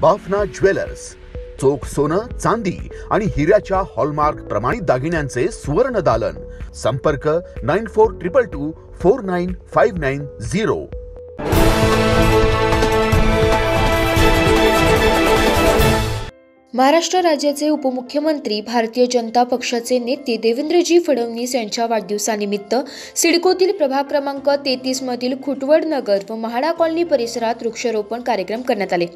Bafna jewellers चोख सोनं चांदी आणि हिऱ्याच्या हॉलमार्क प्रमाणित दागिन्यांचे सुवर्ण दालन संपर्क nine four triple two four nine five nine zero Maharashtra राज्याचे उपमुख्यमंत्री भारतीय जनता पक्षाचे नेते देवेंद्रजी फडणवीस यांच्या वाढदिवसानिमित्त सिडकोतील प्रभाग क्रमांक मधील खुटवड नगर व महाडा कॉलनी परिसरात वृक्षारोपण कार्यक्रम करण्यात आले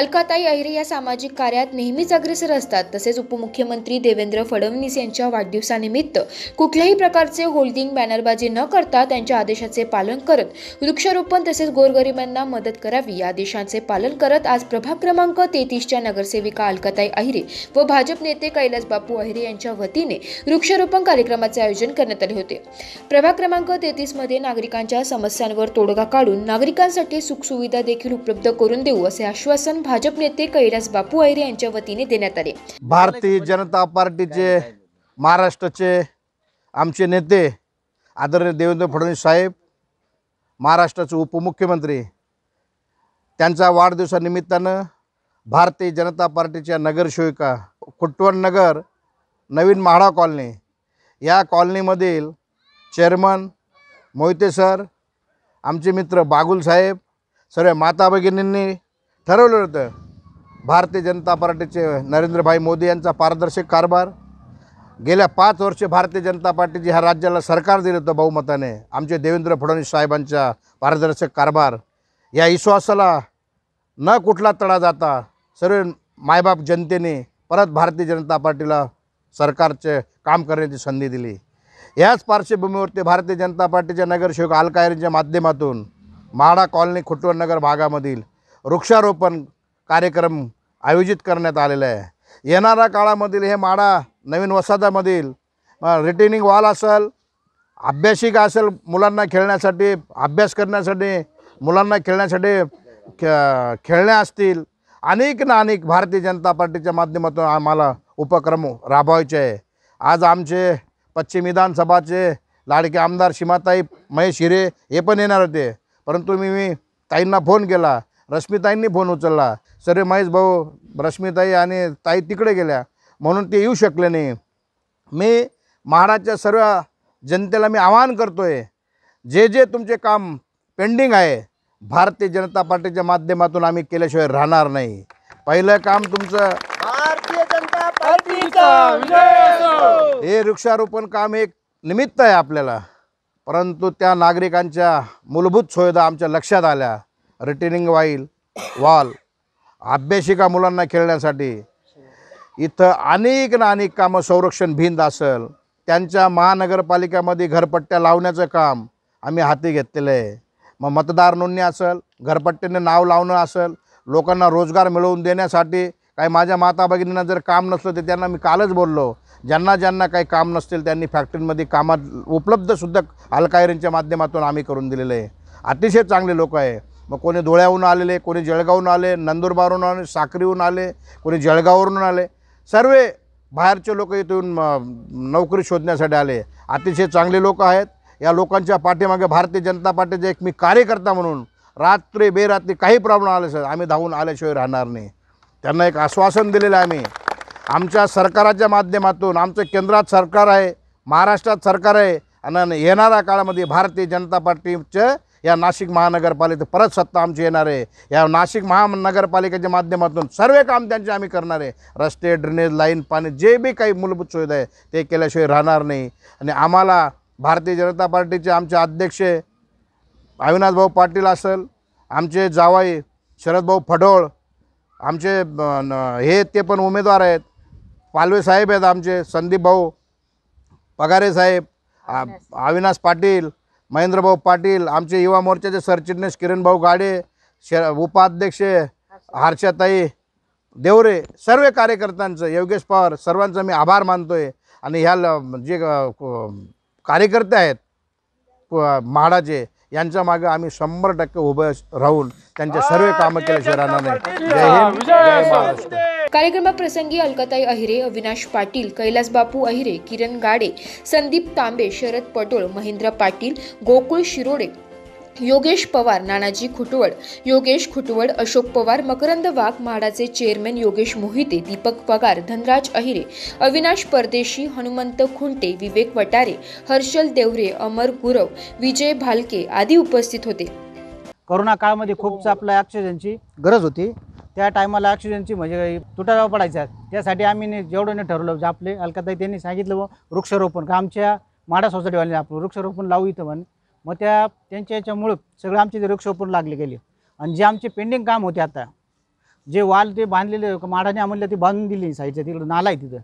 अलकाताई अहिरे या सामाजिक कार्यात नेहमीच अग्रेसर असतात तसेच उपमुख्यमंत्री देवेंद्र फडणवीस यांच्या वाढदिवसानिमित्त कुठल्याही प्रकारचे होल्डिंग बॅनरबाजी न करता त्यांच्या आदेशाचे पालन करत वृक्षारोपण तसेच गोरगरिबांना मदत करावी या आदेशांचे पालन करत आज प्रभाग क्रमांक तेहतीसच्या नगरसेविका अलकाताई अहिरे व भाजप नेते कैलास बापू अहिरे यांच्या वतीने वृक्षारोपण कार्यक्रमाचे आयोजन करण्यात आले होते प्रभाग क्रमांक मध्ये नागरिकांच्या समस्यांवर तोडगा काढून नागरिकांसाठी सुखसुविधा देखील उपलब्ध करून देऊ असे आश्वासन भाजप नेते कैलास बापू अहिरे यांच्या वतीने देण्यात आले भारतीय जनता पार्टीचे महाराष्ट्राचे आमचे नेते आदरणीय देवेंद्र फडणवीस साहेब महाराष्ट्राचे उपमुख्यमंत्री त्यांच्या वाढदिवसानिमित्तानं भारतीय जनता पार्टीच्या नगरसेविका कुटवण नगर नवीन महाडा कॉलनी या कॉलनीमधील चेअरमन मोहिते सर आमचे मित्र बागुल साहेब सर्व माता भगिनींनी ठरवलं होतं भारतीय जनता पार्टीचे नरेंद्रभाई मोदी यांचा पारदर्शक कारभार गेल्या पाच वर्ष भारतीय जनता पार्टीची ह्या राज्याला सरकार दिलं होतं बहुमताने आमचे देवेंद्र फडणवीस साहेबांचा पारदर्शक कारभार या विश्वासाला न कुठला तडा जाता सर्व मायबाप जनतेने परत भारतीय जनता पार्टीला सरकारचे काम करण्याची संधी दिली याच पार्श्वभूमीवरती भारतीय जनता पार्टीच्या नगरसेवक अलकायरींच्या माध्यमातून माडा कॉलनी खुटवनगर नगर भागामधील वृक्षारोपण कार्यक्रम आयोजित करण्यात आलेला आहे येणाऱ्या काळामधील हे माडा नवीन वसाहतामधील रिटेनिंग वॉल असेल अभ्यासिका असेल मुलांना खेळण्यासाठी अभ्यास करण्यासाठी मुलांना खेळण्यासाठी खे खेळण्या असतील अनेक ना अनेक भारतीय जनता पार्टीच्या माध्यमातून आम्हाला उपक्रम राबवायचे आहे आज आमचे पश्चिम विधानसभाचे लाडके आमदार सीमाताई महेश हिरे हे पण येणार होते परंतु मी मी ताईंना फोन केला रश्मीताईंनी फोन उचलला सरे महेश भाऊ रश्मीताई आणि ताई तिकडे गेल्या म्हणून ते येऊ शकले नाही मी महाराजच्या सर्व जनतेला मी आवाहन करतो आहे जे जे तुमचे काम पेंडिंग आहे भारतीय जनता पार्टीच्या माध्यमातून आम्ही केल्याशिवाय राहणार नाही पहिलं काम तुमचं भारतीय जनता पार्टीचा हे वृक्षारोपण काम एक निमित्त आहे आपल्याला परंतु त्या नागरिकांच्या मूलभूत सुविधा आमच्या लक्षात आल्या रिटेनिंग वाईल वॉल अभ्यासिका मुलांना खेळण्यासाठी इथं अनेक ना अनेक कामं संरक्षण भिंत असेल त्यांच्या महानगरपालिकेमध्ये घरपट्ट्या लावण्याचं काम आम्ही हाती घेतलेलं आहे मग मतदार नोंदणी असेल घरपट्टीने नाव लावणं असेल लोकांना रोजगार मिळवून देण्यासाठी काही माझ्या माता भगिनींना जर काम नसलं तर त्यांना मी कालच बोललो ज्यांना ज्यांना काही काम नसतील त्यांनी फॅक्टरीमध्ये कामात उपलब्धसुद्धा हलकायरींच्या माध्यमातून आम्ही करून दिलेलं आहे अतिशय चांगले लोक आहे मग कोणी धुळ्याहून आलेले कोणी जळगावहून आले नंदुरबारहून आले साखरीहून आले कोणी जळगाववरून आले सर्व बाहेरचे लोक इथून नोकरी शोधण्यासाठी आले अतिशय चांगले लोक आहेत या लोकांच्या पाठीमागे भारतीय जनता पार्टीचे एक मी कार्यकर्ता म्हणून रात्री बेरात्री काही प्रॉब्लेम आले सर आम्ही धावून आल्याशिवाय राहणार नाही त्यांना एक आश्वासन दिलेलं आहे आम्ही आमच्या सरकाराच्या माध्यमातून आमचं केंद्रात सरकार आहे महाराष्ट्रात सरकार आहे आणि येणाऱ्या काळामध्ये भारतीय जनता पार्टीचं या नाशिक महानगरपालिकेत परत सत्ता आमची येणार आहे या नाशिक महानगरपालिकेच्या माध्यमातून सर्व काम त्यांचे आम्ही करणार आहे रस्ते ड्रेनेज लाईन पाणी जे बी काही मूलभूत सुविधा आहे ते केल्याशिवाय राहणार नाही आणि आम्हाला भारतीय जनता पार्टीचे आमचे अध्यक्ष अविनाशभाऊ पाटील असेल आमचे जावाई शरदभाऊ फडोळ आमचे हे ते पण उमेदवार आहेत पालवे साहेब आहेत आमचे संदीप भाऊ पगारे साहेब अविनाश पाटील महेंद्रभाऊ पाटील आमचे युवा मोर्चाचे सरचिटणीस किरणभाऊ गाडे शर उपाध्यक्ष हर्षाताई देवरे सर्व कार्यकर्त्यांचं योगेश पवार सर्वांचं मी आभार मानतो आहे आणि ह्या जे कार्यकर्ते आहेत म्हाडाचे यांच्या मागे आम्ही शंभर टक्के उभे राहून त्यांचे सर्व काम केले शहरांना जय हिंद कार्यक्रमाप्रसंगी अलकाताई अहिरे अविनाश पाटील कैलास बापू अहिरे किरण गाडे संदीप तांबे शरद पटोळ महेंद्र पाटील गोकुळ शिरोडे योगेश पवार नानाजी खुटवड योगेश खुटवड अशोक पवार मकरंद वाघ म्हाडाचे चेअरमॅन योगेश मोहिते दीपक पगार धनराज अहिरे अविनाश परदेशी हनुमंत खुंटे विवेक वटारे हर्षल देवरे अमर गुरव विजय भालके आदी उपस्थित होते कोरोना काळामध्ये खूप हो. आपल्या ऑक्सिजनची गरज होती त्या टायमाला ऑक्सिजनची म्हणजे तुटाव्या पडायच्या त्यासाठी आम्ही जेवढं ठरवलं आपले अलकाताई त्यांनी सांगितलं वृक्षारोपण आमच्या माडा सोसायटीवाले आपण वृक्षारोपण लावू इथं म्हणून मग त्या त्यांच्या याच्यामुळं सगळं आमचे ते वृक्षारोपण लागले गेले आणि जे आमचे पेंडिंग काम होते आता जे वाल ते बांधलेले माडाने आम्हाला ते बांधून दिली साईडच्या तिकडं नाला आहे तिथं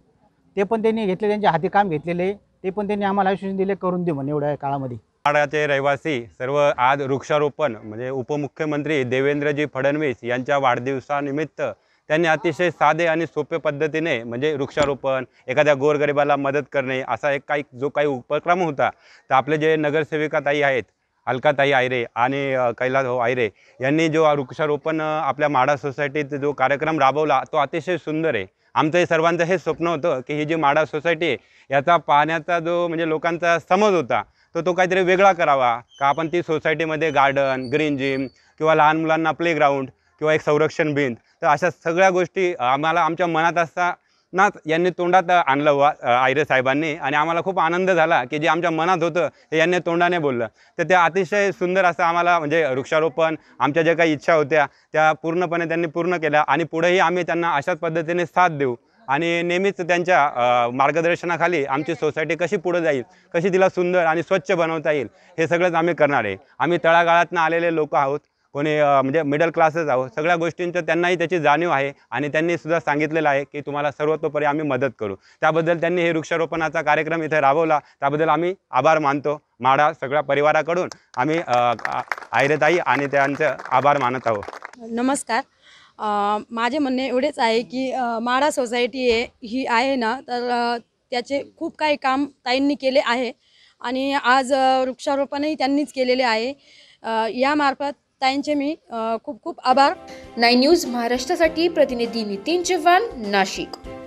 ते पण त्यांनी घेतले त्यांच्या हाती काम घेतलेले ते पण त्यांनी आम्हाला आयुष्य दिले करून दे म्हणे एवढ्या काळामध्ये माडाचे रहिवासी सर्व आज वृक्षारोपण म्हणजे उपमुख्यमंत्री देवेंद्रजी फडणवीस यांच्या वाढदिवसानिमित्त त्यांनी अतिशय साधे आणि सोपे पद्धतीने म्हणजे वृक्षारोपण एखाद्या गोरगरिबाला मदत करणे असा एक काही जो काही उपक्रम होता तर आपले जे नगरसेविका ताई आहेत अलकाताई आयरे आणि हो आयरे यांनी जो वृक्षारोपण आपल्या माडा सोसायटीत जो कार्यक्रम राबवला तो अतिशय सुंदर आहे आमचं हे सर्वांचं हे स्वप्न होतं की ही जी माडा सोसायटी आहे याचा पाहण्याचा जो म्हणजे लोकांचा समज होता तो तो काहीतरी वेगळा करावा का आपण ती सोसायटीमध्ये गार्डन ग्रीन जिम किंवा लहान मुलांना प्लेग्राऊंड किंवा एक संरक्षण भिंत तर अशा सगळ्या गोष्टी आम्हाला आमच्या मनात असतानाच यांनी तोंडात आणलं वा आयरे साहेबांनी आणि आम्हाला खूप आनंद झाला की जे आमच्या मनात होतं हे यांनी तोंडाने बोललं तर ते अतिशय सुंदर असं आम्हाला म्हणजे वृक्षारोपण आमच्या ज्या काही इच्छा होत्या त्या पूर्णपणे त्यांनी पूर्ण केल्या आणि पुढेही आम्ही त्यांना अशाच पद्धतीने साथ देऊ आणि नेहमीच त्यांच्या मार्गदर्शनाखाली आमची सोसायटी कशी पुढे जाईल कशी तिला सुंदर आणि स्वच्छ बनवता येईल हे सगळंच आम्ही करणार आहे आम्ही तळागाळातनं आलेले लोक आहोत कोणी म्हणजे मिडल क्लासेस आहो सगळ्या गोष्टींचं त्यांनाही त्याची जाणीव आहे आणि त्यांनी सुद्धा सांगितलेलं आहे की तुम्हाला सर्वतोपरी आम्ही मदत करू त्याबद्दल त्यांनी हे वृक्षारोपणाचा कार्यक्रम इथे राबवला त्याबद्दल आम्ही आभार मानतो माडा सगळ्या परिवाराकडून आम्ही आयरेताई आणि त्यांचं आभार मानत आहोत नमस्कार माझे म्हणणे एवढेच आहे की माडा सोसायटी आहे ही आहे ना तर त्याचे खूप काही काम ताईंनी केले आहे आणि आज वृक्षारोपणही त्यांनीच केलेले आहे यामार्फत त्यांचे मी खूप खूप आभार नाईन न्यूज महाराष्ट्रासाठी प्रतिनिधी नितीन चव्हाण नाशिक